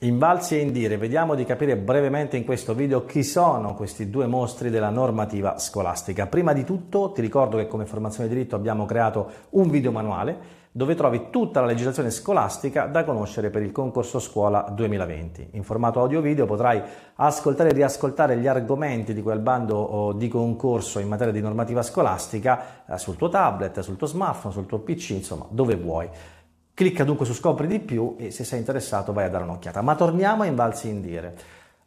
In Invalsi e in dire, vediamo di capire brevemente in questo video chi sono questi due mostri della normativa scolastica. Prima di tutto ti ricordo che come formazione di diritto abbiamo creato un video manuale dove trovi tutta la legislazione scolastica da conoscere per il concorso scuola 2020. In formato audio-video potrai ascoltare e riascoltare gli argomenti di quel bando di concorso in materia di normativa scolastica eh, sul tuo tablet, sul tuo smartphone, sul tuo PC, insomma, dove vuoi. Clicca dunque su Scopri di più e se sei interessato vai a dare un'occhiata. Ma torniamo a Invalsi Indire.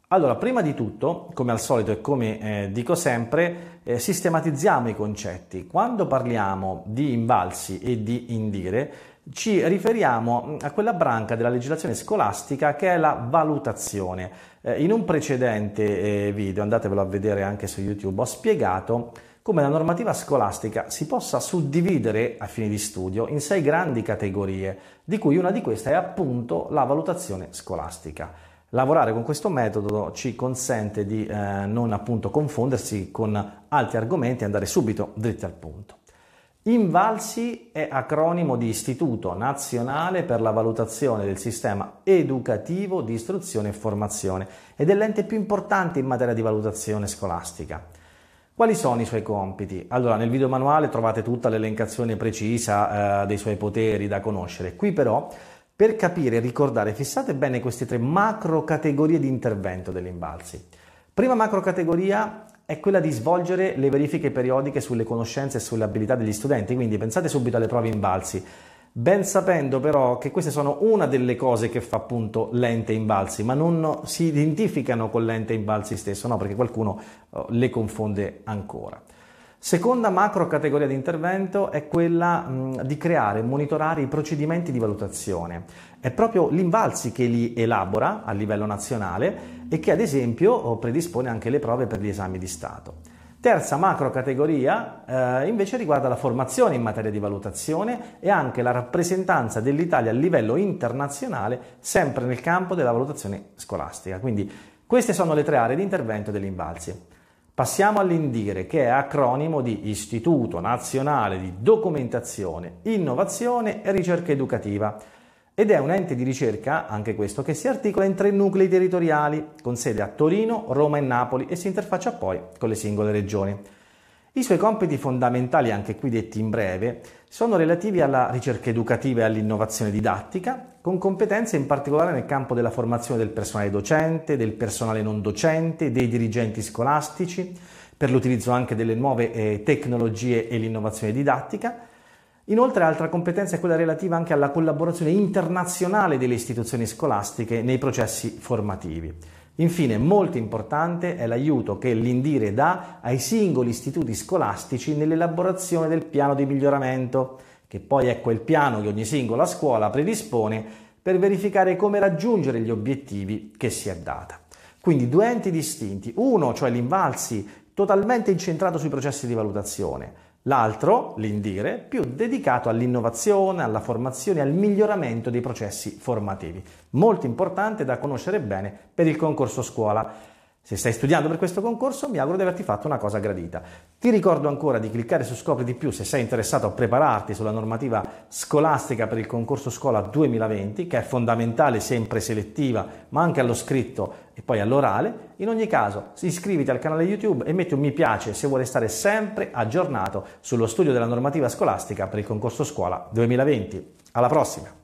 Allora, prima di tutto, come al solito e come eh, dico sempre, eh, sistematizziamo i concetti. Quando parliamo di invalsi e di indire, ci riferiamo mm, a quella branca della legislazione scolastica che è la valutazione. Eh, in un precedente eh, video, andatevelo a vedere anche su YouTube, ho spiegato come la normativa scolastica si possa suddividere a fini di studio in sei grandi categorie, di cui una di queste è appunto la valutazione scolastica. Lavorare con questo metodo ci consente di eh, non appunto confondersi con altri argomenti e andare subito dritti al punto. Invalsi è acronimo di Istituto Nazionale per la Valutazione del Sistema Educativo di Istruzione e Formazione ed è l'ente più importante in materia di valutazione scolastica. Quali sono i suoi compiti? Allora, nel video manuale trovate tutta l'elencazione precisa eh, dei suoi poteri da conoscere. Qui però, per capire e ricordare, fissate bene queste tre macro categorie di intervento degli imbalzi. Prima macro categoria è quella di svolgere le verifiche periodiche sulle conoscenze e sulle abilità degli studenti, quindi pensate subito alle prove imbalzi ben sapendo però che queste sono una delle cose che fa appunto l'ente imbalzi, ma non si identificano con l'ente imbalzi stesso, no, perché qualcuno oh, le confonde ancora. Seconda macro categoria di intervento è quella mh, di creare e monitorare i procedimenti di valutazione. È proprio l'Invalsi che li elabora a livello nazionale e che ad esempio oh, predispone anche le prove per gli esami di Stato. Terza macro categoria eh, invece riguarda la formazione in materia di valutazione e anche la rappresentanza dell'Italia a livello internazionale sempre nel campo della valutazione scolastica. Quindi queste sono le tre aree di intervento dell'Imbalzi. Passiamo all'Indire che è acronimo di Istituto Nazionale di Documentazione, Innovazione e Ricerca Educativa ed è un ente di ricerca, anche questo, che si articola in tre nuclei territoriali, con sede a Torino, Roma e Napoli e si interfaccia poi con le singole regioni. I suoi compiti fondamentali, anche qui detti in breve, sono relativi alla ricerca educativa e all'innovazione didattica, con competenze in particolare nel campo della formazione del personale docente, del personale non docente, dei dirigenti scolastici, per l'utilizzo anche delle nuove eh, tecnologie e l'innovazione didattica, Inoltre altra competenza è quella relativa anche alla collaborazione internazionale delle istituzioni scolastiche nei processi formativi. Infine, molto importante è l'aiuto che l'Indire dà ai singoli istituti scolastici nell'elaborazione del piano di miglioramento, che poi è quel piano che ogni singola scuola predispone per verificare come raggiungere gli obiettivi che si è data. Quindi due enti distinti, uno, cioè l'Invalsi, totalmente incentrato sui processi di valutazione, l'altro, l'indire, più dedicato all'innovazione, alla formazione e al miglioramento dei processi formativi, molto importante da conoscere bene per il concorso scuola. Se stai studiando per questo concorso, mi auguro di averti fatto una cosa gradita. Ti ricordo ancora di cliccare su Scopri di più se sei interessato a prepararti sulla normativa scolastica per il concorso scuola 2020, che è fondamentale sempre selettiva, ma anche allo scritto e poi all'orale. In ogni caso, iscriviti al canale YouTube e metti un mi piace se vuoi stare sempre aggiornato sullo studio della normativa scolastica per il concorso scuola 2020. Alla prossima!